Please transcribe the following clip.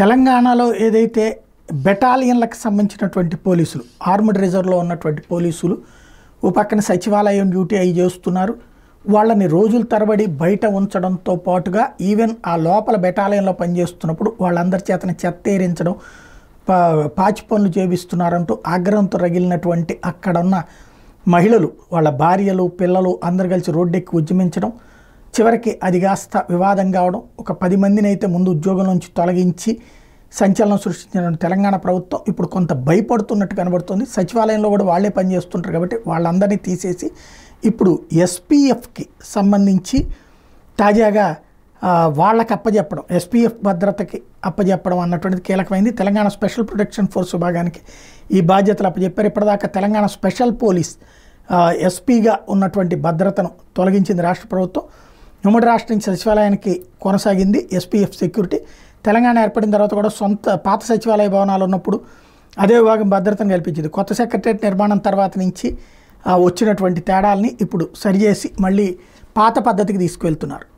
తెలంగాణలో ఏదైతే బెటాలియన్లకు సంబంధించినటువంటి పోలీసులు ఆర్మడ్ రిజర్వ్లో ఉన్నటువంటి పోలీసులు ఓ పక్కన సచివాలయం డ్యూటీ అయి చేస్తున్నారు వాళ్ళని రోజుల తరబడి బయట ఉంచడంతో పాటుగా ఈవెన్ ఆ లోపల బెటాలయంలో పనిచేస్తున్నప్పుడు వాళ్ళందరి చేతన చెత్తేరించడం పా పాచి పనులు చేపిస్తున్నారంటూ ఆగ్రహంతో రగిలినటువంటి అక్కడున్న మహిళలు వాళ్ళ భార్యలు పిల్లలు అందరు కలిసి రోడ్డెక్కి ఉద్యమించడం చివరికి అది కాస్త వివాదం కావడం ఒక పది మందిని అయితే ముందు ఉద్యోగం నుంచి తొలగించి సంచలనం సృష్టించిన తెలంగాణ ప్రభుత్వం ఇప్పుడు కొంత భయపడుతున్నట్టు కనబడుతుంది సచివాలయంలో కూడా వాళ్ళే పనిచేస్తుంటారు కాబట్టి వాళ్ళందరినీ తీసేసి ఇప్పుడు ఎస్పీఎఫ్కి సంబంధించి తాజాగా వాళ్ళకి అప్పజెప్పడం ఎస్పీఎఫ్ భద్రతకి అప్పజెప్పడం అన్నటువంటిది కీలకమైంది తెలంగాణ స్పెషల్ ప్రొటెక్షన్ ఫోర్స్ విభాగానికి ఈ బాధ్యతలు అప్పజెప్పారు ఇప్పటిదాకా తెలంగాణ స్పెషల్ పోలీస్ ఎస్పీగా ఉన్నటువంటి భద్రతను తొలగించింది రాష్ట్ర ప్రభుత్వం ఉమ్మడి రాష్ట్రం సచివాలయానికి కొనసాగింది ఎస్పీఎఫ్ సెక్యూరిటీ తెలంగాణ ఏర్పడిన తర్వాత కూడా సొంత పాత సచివాలయ భవనాలు ఉన్నప్పుడు అదే విభాగం భద్రతను కల్పించింది కొత్త సెక్రటరియట్ నిర్మాణం తర్వాత నుంచి వచ్చినటువంటి తేడాలని ఇప్పుడు సరిచేసి మళ్ళీ పాత పద్ధతికి తీసుకువెళ్తున్నారు